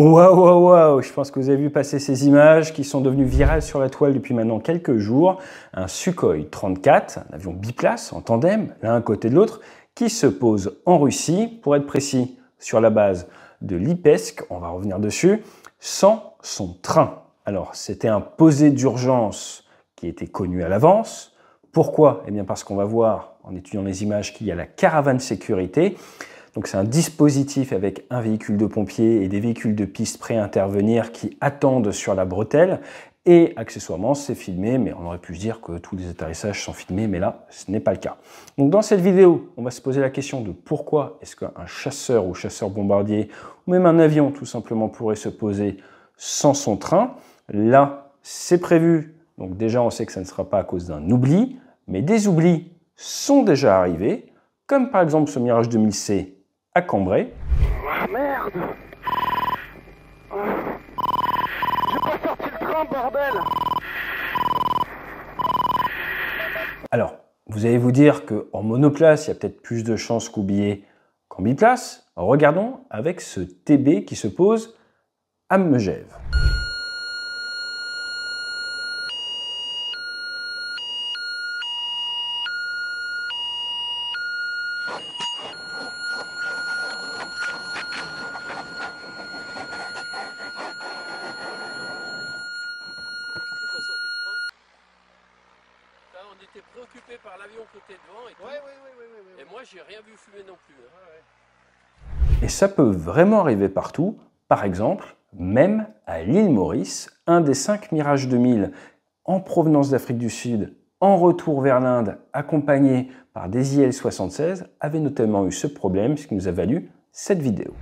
Waouh, waouh, waouh Je pense que vous avez vu passer ces images qui sont devenues virales sur la toile depuis maintenant quelques jours. Un Sukhoi 34, un avion biplace en tandem, l'un à côté de l'autre, qui se pose en Russie, pour être précis, sur la base de l'IPESC, on va revenir dessus, sans son train. Alors, c'était un posé d'urgence qui était connu à l'avance. Pourquoi Eh bien parce qu'on va voir, en étudiant les images, qu'il y a la caravane sécurité. Donc c'est un dispositif avec un véhicule de pompier et des véhicules de piste prêts à intervenir qui attendent sur la bretelle. Et accessoirement, c'est filmé, mais on aurait pu se dire que tous les atterrissages sont filmés, mais là, ce n'est pas le cas. Donc dans cette vidéo, on va se poser la question de pourquoi est-ce qu'un chasseur ou chasseur bombardier, ou même un avion tout simplement, pourrait se poser sans son train. Là, c'est prévu, donc déjà on sait que ça ne sera pas à cause d'un oubli, mais des oublis sont déjà arrivés, comme par exemple ce Mirage 2000C combré. Ah, merde Alors, vous allez vous dire qu'en monoplace, il y a peut-être plus de chances qu'oublier qu'en biplace. Regardons avec ce TB qui se pose à Megève. et rien vu fumer non plus. Hein. Et ça peut vraiment arriver partout. Par exemple, même à l'île Maurice, un des cinq Mirage 2000 en provenance d'Afrique du Sud, en retour vers l'Inde, accompagné par des IL-76, avait notamment eu ce problème, ce qui nous a valu cette vidéo.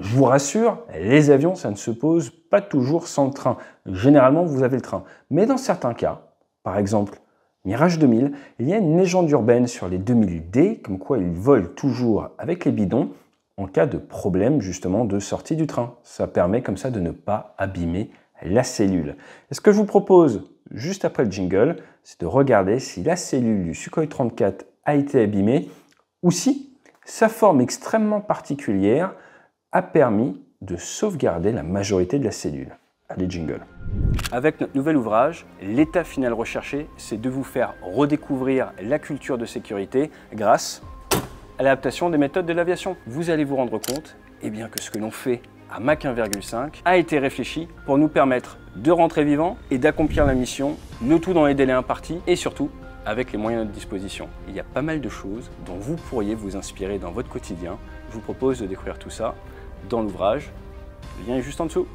Je vous rassure, les avions, ça ne se pose pas toujours sans le train. Généralement, vous avez le train. Mais dans certains cas, par exemple Mirage 2000, il y a une légende urbaine sur les 2000D, comme quoi ils volent toujours avec les bidons en cas de problème justement de sortie du train. Ça permet comme ça de ne pas abîmer la cellule. ce que je vous propose juste après le jingle, c'est de regarder si la cellule du Sukhoi 34 a été abîmée ou si sa forme extrêmement particulière a permis de sauvegarder la majorité de la cellule. Allez, jingle. Avec notre nouvel ouvrage, l'état final recherché, c'est de vous faire redécouvrir la culture de sécurité grâce à l'adaptation des méthodes de l'aviation. Vous allez vous rendre compte eh bien, que ce que l'on fait à Mach 1,5 a été réfléchi pour nous permettre de rentrer vivant et d'accomplir la mission, nous tout dans les délais impartis et surtout avec les moyens à notre disposition. Il y a pas mal de choses dont vous pourriez vous inspirer dans votre quotidien. Je vous propose de découvrir tout ça dans l'ouvrage. Le lien est juste en dessous.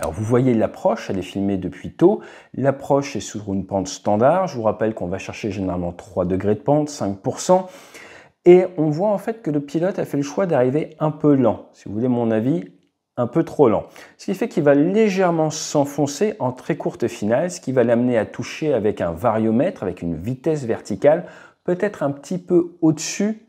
Alors vous voyez l'approche, elle est filmée depuis tôt. L'approche est sur une pente standard. Je vous rappelle qu'on va chercher généralement 3 degrés de pente, 5%. Et on voit en fait que le pilote a fait le choix d'arriver un peu lent. Si vous voulez mon avis, un peu trop lent. Ce qui fait qu'il va légèrement s'enfoncer en très courte finale, ce qui va l'amener à toucher avec un variomètre, avec une vitesse verticale, peut-être un petit peu au-dessus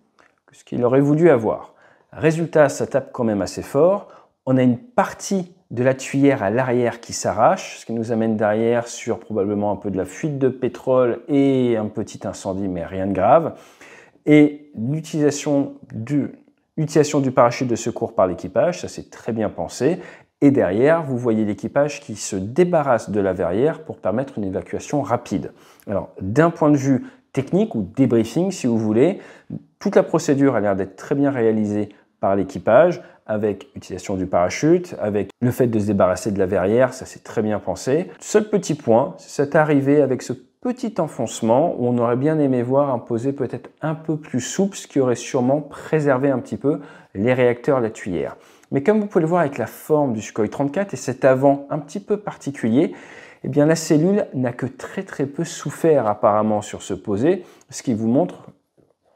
que ce qu'il aurait voulu avoir. Résultat, ça tape quand même assez fort. On a une partie de la tuyère à l'arrière qui s'arrache, ce qui nous amène derrière sur probablement un peu de la fuite de pétrole et un petit incendie, mais rien de grave. Et l'utilisation du Utilisation du parachute de secours par l'équipage, ça c'est très bien pensé. Et derrière, vous voyez l'équipage qui se débarrasse de la verrière pour permettre une évacuation rapide. Alors, d'un point de vue technique ou débriefing, si vous voulez, toute la procédure a l'air d'être très bien réalisée par l'équipage, avec utilisation du parachute, avec le fait de se débarrasser de la verrière, ça c'est très bien pensé. Seul petit point, c'est cette arrivée avec ce petit enfoncement où on aurait bien aimé voir un posé peut-être un peu plus souple, ce qui aurait sûrement préservé un petit peu les réacteurs, la tuyère. Mais comme vous pouvez le voir avec la forme du Sukhoi 34 et cet avant un petit peu particulier, eh bien la cellule n'a que très très peu souffert apparemment sur ce posé, ce qui vous montre,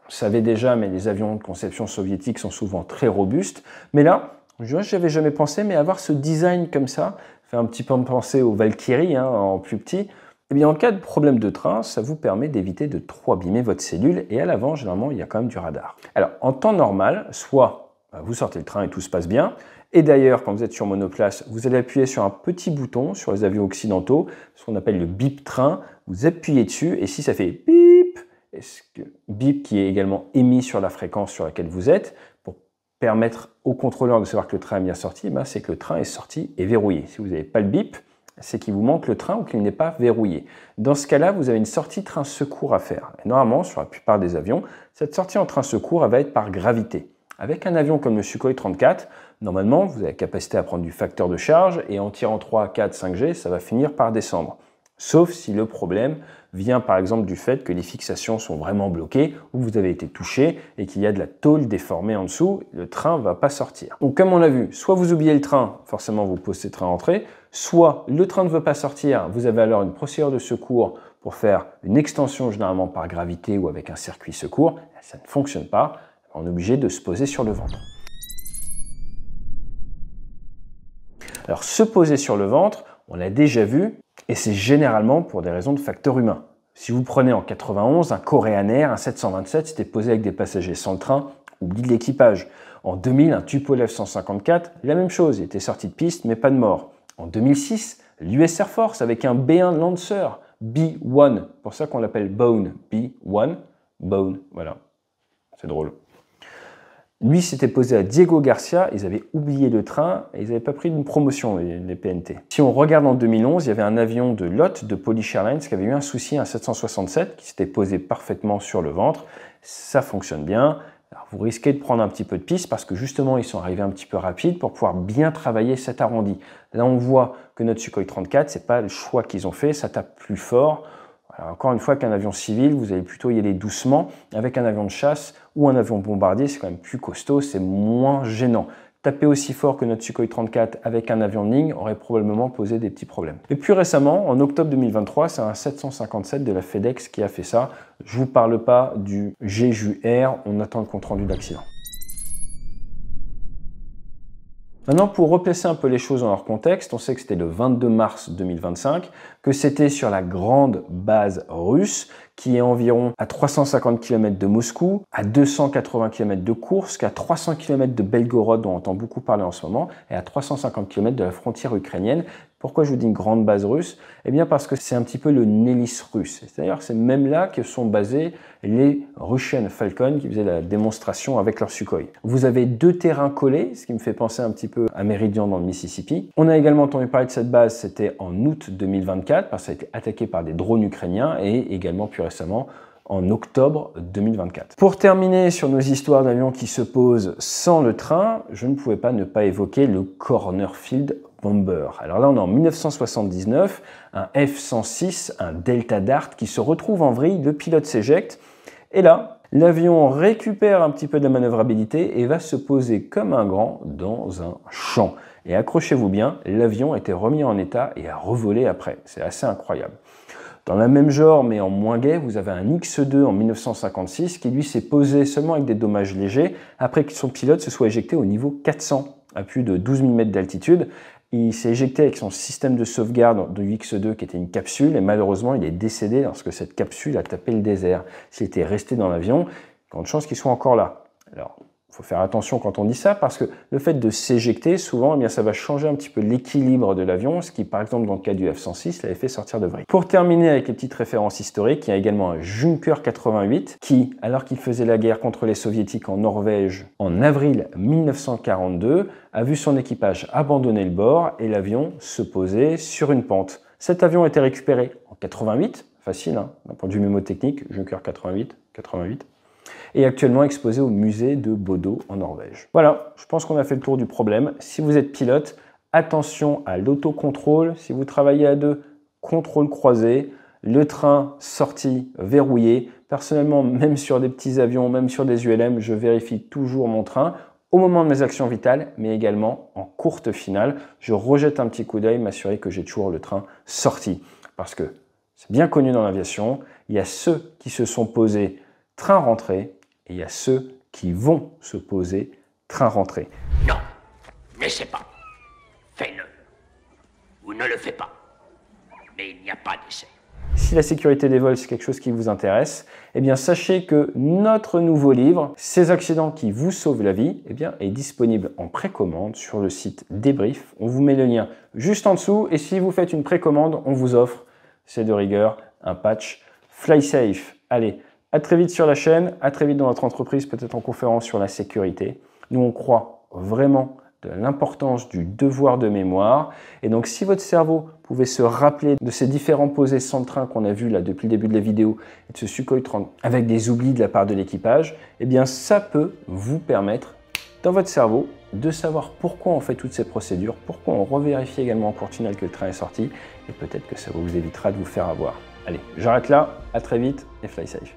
vous savez déjà, mais les avions de conception soviétique sont souvent très robustes, mais là, je n'avais jamais pensé, mais avoir ce design comme ça, fait un petit peu penser au Valkyrie hein, en plus petit, eh en cas de problème de train, ça vous permet d'éviter de trop abîmer votre cellule et à l'avant, généralement, il y a quand même du radar. Alors, en temps normal, soit euh, vous sortez le train et tout se passe bien, et d'ailleurs, quand vous êtes sur monoplace, vous allez appuyer sur un petit bouton sur les avions occidentaux, ce qu'on appelle le bip train. Vous appuyez dessus et si ça fait bip, bip qui est également émis sur la fréquence sur laquelle vous êtes, pour permettre au contrôleur de savoir que le train est bien sorti, eh ben, c'est que le train est sorti et verrouillé. Si vous n'avez pas le bip, c'est qu'il vous manque le train ou qu'il n'est pas verrouillé. Dans ce cas-là, vous avez une sortie train secours à faire. normalement, sur la plupart des avions, cette sortie en train secours va être par gravité. Avec un avion comme le Sukhoi 34, normalement, vous avez la capacité à prendre du facteur de charge et en tirant 3, 4, 5G, ça va finir par descendre. Sauf si le problème, vient par exemple du fait que les fixations sont vraiment bloquées ou vous avez été touché et qu'il y a de la tôle déformée en dessous, le train va pas sortir. Donc comme on l'a vu, soit vous oubliez le train, forcément vous posez le train à entrée, soit le train ne veut pas sortir, vous avez alors une procédure de secours pour faire une extension généralement par gravité ou avec un circuit secours, ça ne fonctionne pas, on est obligé de se poser sur le ventre. Alors se poser sur le ventre, on l'a déjà vu, et c'est généralement pour des raisons de facteurs humains. Si vous prenez en 91 un Korean Air, un 727, c'était posé avec des passagers sans le train, oublie de l'équipage. En 2000, un Tupolev 154, la même chose, il était sorti de piste mais pas de mort. En 2006, l'US Air Force avec un B1 Lancer, B1, pour ça qu'on l'appelle Bone, B1, Bone, voilà, c'est drôle. Lui s'était posé à Diego Garcia, ils avaient oublié le train et ils n'avaient pas pris une promotion, les PNT. Si on regarde en 2011, il y avait un avion de LOT, de Polish Airlines, qui avait eu un souci, un 767, qui s'était posé parfaitement sur le ventre. Ça fonctionne bien. vous risquez de prendre un petit peu de piste parce que justement, ils sont arrivés un petit peu rapide pour pouvoir bien travailler cet arrondi. Là, on voit que notre Sukhoi 34, c'est pas le choix qu'ils ont fait, ça tape plus fort encore une fois qu'un avion civil, vous allez plutôt y aller doucement. Avec un avion de chasse ou un avion bombardier, c'est quand même plus costaud, c'est moins gênant. Taper aussi fort que notre Sukhoi 34 avec un avion de ligne aurait probablement posé des petits problèmes. Et plus récemment, en octobre 2023, c'est un 757 de la FedEx qui a fait ça. Je vous parle pas du GJR, on attend le compte rendu d'accident. Maintenant, pour replacer un peu les choses dans leur contexte, on sait que c'était le 22 mars 2025, que c'était sur la grande base russe qui est environ à 350 km de Moscou, à 280 km de Kursk, à 300 km de Belgorod, dont on entend beaucoup parler en ce moment, et à 350 km de la frontière ukrainienne. Pourquoi je vous dis une grande base russe Eh bien parce que c'est un petit peu le Nélis russe. cest d'ailleurs c'est même là que sont basés les Russian Falcon qui faisaient la démonstration avec leur Sukhoi. Vous avez deux terrains collés, ce qui me fait penser un petit peu à Meridian dans le Mississippi. On a également entendu parler de cette base, c'était en août 2024, parce que ça a été attaqué par des drones ukrainiens et également puis récemment, en octobre 2024. Pour terminer sur nos histoires d'avions qui se posent sans le train, je ne pouvais pas ne pas évoquer le Cornerfield Bomber. Alors là, on est en 1979, un F-106, un Delta Dart qui se retrouve en vrille, le pilote s'éjecte, et là, l'avion récupère un petit peu de la manœuvrabilité et va se poser comme un grand dans un champ. Et accrochez-vous bien, l'avion a été remis en état et a revolé après. C'est assez incroyable. Dans le même genre, mais en moins gay, vous avez un X2 en 1956 qui lui s'est posé seulement avec des dommages légers après que son pilote se soit éjecté au niveau 400 à plus de 12 000 mètres d'altitude. Il s'est éjecté avec son système de sauvegarde de X2 qui était une capsule et malheureusement il est décédé lorsque cette capsule a tapé le désert. S'il était resté dans l'avion, grande chance qu'il soit encore là. Alors faut faire attention quand on dit ça parce que le fait de s'éjecter, souvent, eh bien, ça va changer un petit peu l'équilibre de l'avion, ce qui, par exemple, dans le cas du F-106, l'avait fait sortir de vrai. Pour terminer avec les petites références historiques, il y a également un Junker 88 qui, alors qu'il faisait la guerre contre les Soviétiques en Norvège en avril 1942, a vu son équipage abandonner le bord et l'avion se poser sur une pente. Cet avion a été récupéré en 88, facile, hein, d'un point de vue mémotechnique, Junker 88, 88 et actuellement exposé au musée de Bodo en Norvège. Voilà, je pense qu'on a fait le tour du problème. Si vous êtes pilote, attention à l'autocontrôle. Si vous travaillez à deux, contrôle croisé. Le train sorti, verrouillé. Personnellement, même sur des petits avions, même sur des ULM, je vérifie toujours mon train au moment de mes actions vitales, mais également en courte finale. Je rejette un petit coup d'œil, m'assurer que j'ai toujours le train sorti. Parce que c'est bien connu dans l'aviation, il y a ceux qui se sont posés train rentré et il y a ceux qui vont se poser train rentré. Non, n'essaie pas. Fais-le. Ou ne le fais pas. Mais il n'y a pas d'essai. Si la sécurité des vols, c'est quelque chose qui vous intéresse, eh bien sachez que notre nouveau livre, Ces accidents qui vous sauvent la vie, eh bien, est disponible en précommande sur le site Débrief. On vous met le lien juste en dessous et si vous faites une précommande, on vous offre, c'est de rigueur, un patch Fly Safe. Allez, à très vite sur la chaîne, à très vite dans notre entreprise, peut-être en conférence sur la sécurité. Nous, on croit vraiment de l'importance du devoir de mémoire. Et donc, si votre cerveau pouvait se rappeler de ces différents posés sans train qu'on a vus là depuis le début de la vidéo et de ce Sukhoi avec des oublis de la part de l'équipage, eh bien, ça peut vous permettre dans votre cerveau de savoir pourquoi on fait toutes ces procédures, pourquoi on revérifie également en cours tunnel que le train est sorti, et peut-être que ça vous évitera de vous faire avoir. Allez, j'arrête là, à très vite et fly safe.